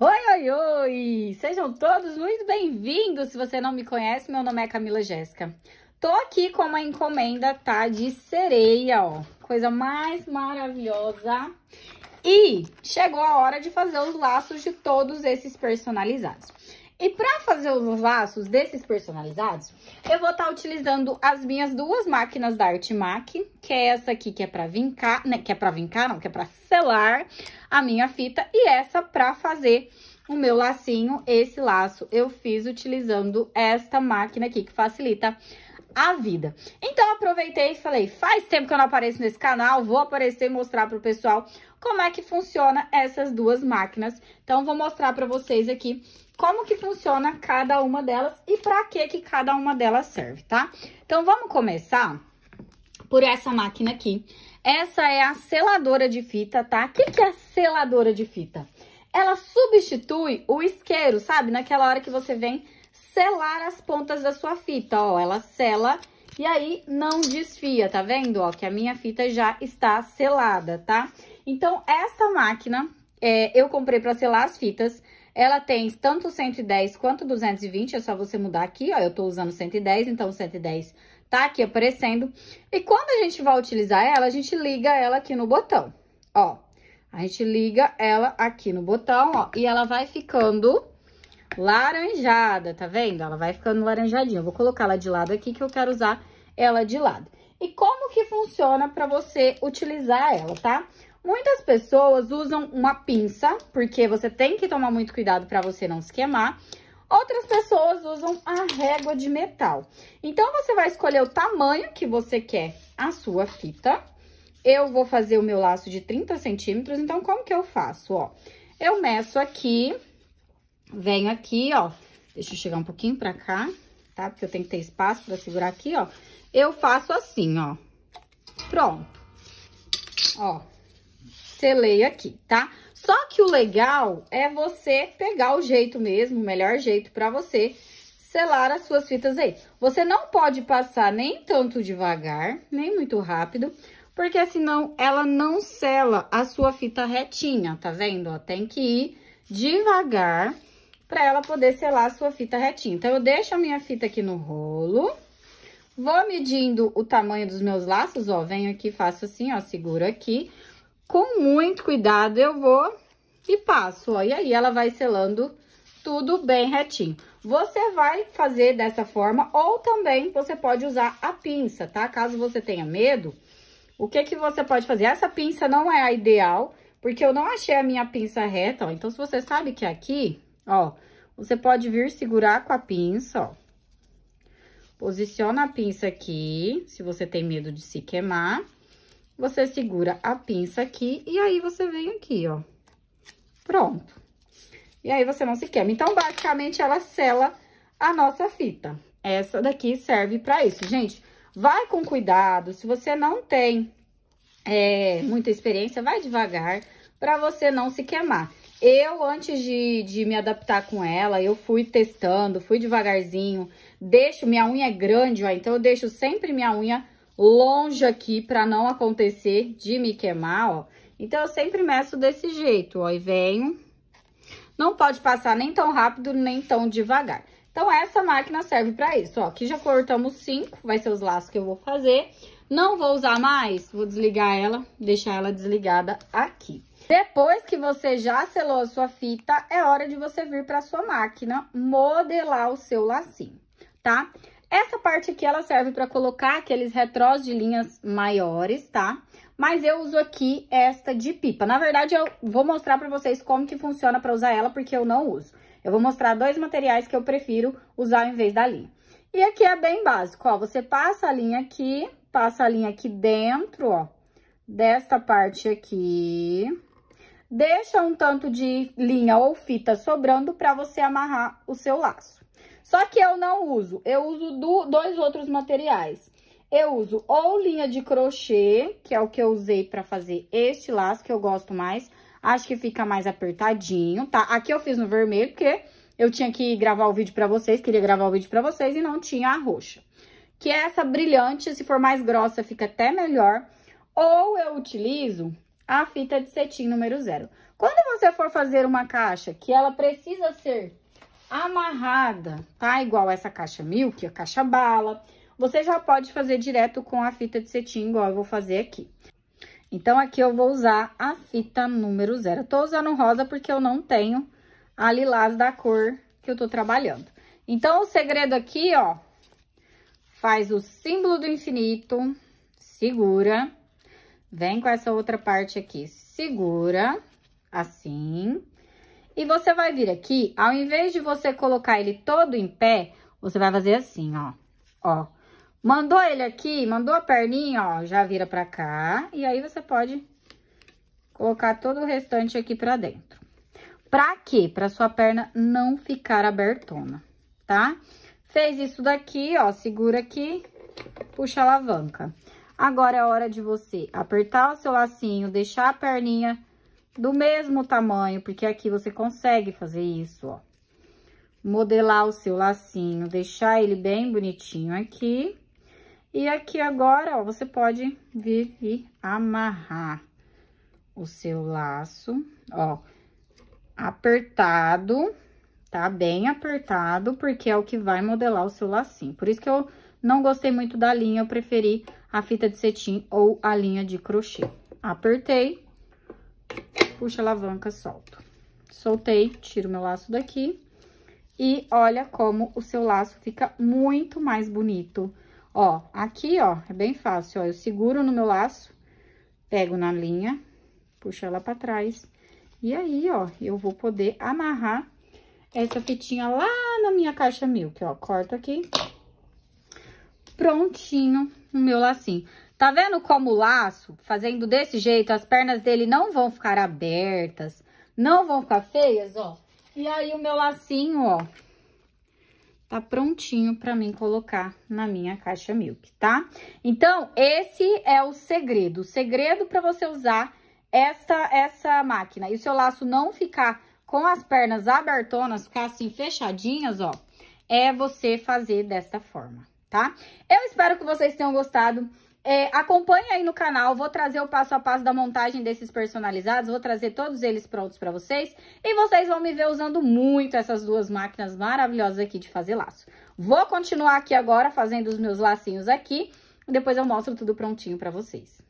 Oi, oi, oi! Sejam todos muito bem-vindos! Se você não me conhece, meu nome é Camila Jéssica. Tô aqui com uma encomenda, tá? De sereia, ó. Coisa mais maravilhosa. E chegou a hora de fazer os laços de todos esses personalizados. E para fazer os laços desses personalizados, eu vou estar tá utilizando as minhas duas máquinas da Artmac, que é essa aqui que é para vincar, né, que é para vincar, não, que é para selar a minha fita e essa para fazer o meu lacinho. Esse laço eu fiz utilizando esta máquina aqui que facilita a vida. Então, aproveitei e falei, faz tempo que eu não apareço nesse canal, vou aparecer e mostrar para o pessoal como é que funciona essas duas máquinas. Então, vou mostrar para vocês aqui como que funciona cada uma delas e para que que cada uma delas serve, tá? Então, vamos começar por essa máquina aqui. Essa é a seladora de fita, tá? O que, que é seladora de fita? Ela substitui o isqueiro, sabe? Naquela hora que você vem selar as pontas da sua fita, ó. Ela sela e aí não desfia, tá vendo? Ó, que a minha fita já está selada, tá? Então, essa máquina é, eu comprei para selar as fitas. Ela tem tanto 110 quanto 220, é só você mudar aqui, ó. Eu tô usando 110, então 110 tá aqui aparecendo. E quando a gente vai utilizar ela, a gente liga ela aqui no botão, ó. A gente liga ela aqui no botão, ó, e ela vai ficando laranjada, tá vendo? Ela vai ficando laranjadinha. Eu vou colocar ela de lado aqui que eu quero usar ela de lado. E como que funciona para você utilizar ela, tá? Muitas pessoas usam uma pinça, porque você tem que tomar muito cuidado para você não se queimar. Outras pessoas usam a régua de metal. Então, você vai escolher o tamanho que você quer a sua fita. Eu vou fazer o meu laço de 30 centímetros, então como que eu faço, ó? Eu meço aqui, venho aqui, ó, deixa eu chegar um pouquinho pra cá, tá? Porque eu tenho que ter espaço pra segurar aqui, ó. Eu faço assim, ó. Pronto. Ó, selei aqui, tá? Só que o legal é você pegar o jeito mesmo, o melhor jeito pra você selar as suas fitas aí. Você não pode passar nem tanto devagar, nem muito rápido, porque senão ela não sela a sua fita retinha, tá vendo? Ó, tem que ir devagar para ela poder selar a sua fita retinha. Então, eu deixo a minha fita aqui no rolo, vou medindo o tamanho dos meus laços, ó, venho aqui, faço assim, ó, seguro aqui. Com muito cuidado, eu vou e passo, ó, e aí ela vai selando tudo bem retinho. Você vai fazer dessa forma ou também você pode usar a pinça, tá? Caso você tenha medo, o que que você pode fazer? Essa pinça não é a ideal, porque eu não achei a minha pinça reta, ó. Então, se você sabe que é aqui Ó, você pode vir segurar com a pinça, ó. Posiciona a pinça aqui, se você tem medo de se queimar. Você segura a pinça aqui e aí você vem aqui, ó. Pronto. E aí você não se queima. Então, basicamente, ela sela a nossa fita. Essa daqui serve pra isso. Gente, vai com cuidado. Se você não tem é, muita experiência, vai devagar para você não se queimar. Eu, antes de, de, me adaptar com ela, eu fui testando, fui devagarzinho. Deixo, minha unha é grande, ó, então eu deixo sempre minha unha longe aqui para não acontecer de me queimar, ó. Então, eu sempre meço desse jeito, ó, e venho. Não pode passar nem tão rápido, nem tão devagar. Então, essa máquina serve para isso, ó. Aqui já cortamos cinco, vai ser os laços que eu vou fazer. Não vou usar mais, vou desligar ela, deixar ela desligada aqui. Depois que você já selou a sua fita, é hora de você vir para sua máquina modelar o seu lacinho, tá? Essa parte aqui, ela serve para colocar aqueles retrós de linhas maiores, tá? Mas eu uso aqui esta de pipa. Na verdade, eu vou mostrar para vocês como que funciona para usar ela, porque eu não uso. Eu vou mostrar dois materiais que eu prefiro usar em vez da linha. E aqui é bem básico, ó, você passa a linha aqui, passa a linha aqui dentro, ó, desta parte aqui. Deixa um tanto de linha ou fita sobrando para você amarrar o seu laço. Só que eu não uso, eu uso do, dois outros materiais. Eu uso ou linha de crochê, que é o que eu usei para fazer este laço, que eu gosto mais, Acho que fica mais apertadinho, tá? Aqui eu fiz no vermelho, porque eu tinha que gravar o vídeo pra vocês, queria gravar o vídeo pra vocês e não tinha a roxa. Que é essa brilhante, se for mais grossa, fica até melhor. Ou eu utilizo a fita de cetim número zero. Quando você for fazer uma caixa que ela precisa ser amarrada, tá? Igual essa caixa milk, a caixa bala, você já pode fazer direto com a fita de cetim, igual eu vou fazer aqui. Então, aqui eu vou usar a fita número zero. tô usando rosa porque eu não tenho a lilás da cor que eu tô trabalhando. Então, o segredo aqui, ó, faz o símbolo do infinito, segura, vem com essa outra parte aqui, segura, assim. E você vai vir aqui, ao invés de você colocar ele todo em pé, você vai fazer assim, ó, ó. Mandou ele aqui, mandou a perninha, ó, já vira pra cá. E aí, você pode colocar todo o restante aqui pra dentro. Pra quê? Pra sua perna não ficar abertona, tá? Fez isso daqui, ó, segura aqui, puxa a alavanca. Agora é hora de você apertar o seu lacinho, deixar a perninha do mesmo tamanho, porque aqui você consegue fazer isso, ó. Modelar o seu lacinho, deixar ele bem bonitinho aqui. E aqui agora, ó, você pode vir e amarrar o seu laço, ó, apertado, tá? Bem apertado, porque é o que vai modelar o seu lacinho. Por isso que eu não gostei muito da linha, eu preferi a fita de cetim ou a linha de crochê. Apertei, puxa a alavanca, solto. Soltei, tiro meu laço daqui e olha como o seu laço fica muito mais bonito, Ó, aqui, ó, é bem fácil, ó, eu seguro no meu laço, pego na linha, puxo ela pra trás, e aí, ó, eu vou poder amarrar essa fitinha lá na minha caixa milk, ó, corto aqui, prontinho o meu lacinho. Tá vendo como o laço, fazendo desse jeito, as pernas dele não vão ficar abertas, não vão ficar feias, ó? E aí, o meu lacinho, ó, tá prontinho para mim colocar na minha caixa milk, tá? Então, esse é o segredo. O segredo para você usar essa, essa máquina. E o seu laço não ficar com as pernas abertonas, ficar assim fechadinhas, ó, é você fazer desta forma, tá? Eu espero que vocês tenham gostado é, acompanhe aí no canal, vou trazer o passo a passo da montagem desses personalizados, vou trazer todos eles prontos para vocês. E vocês vão me ver usando muito essas duas máquinas maravilhosas aqui de fazer laço. Vou continuar aqui agora fazendo os meus lacinhos aqui, depois eu mostro tudo prontinho para vocês.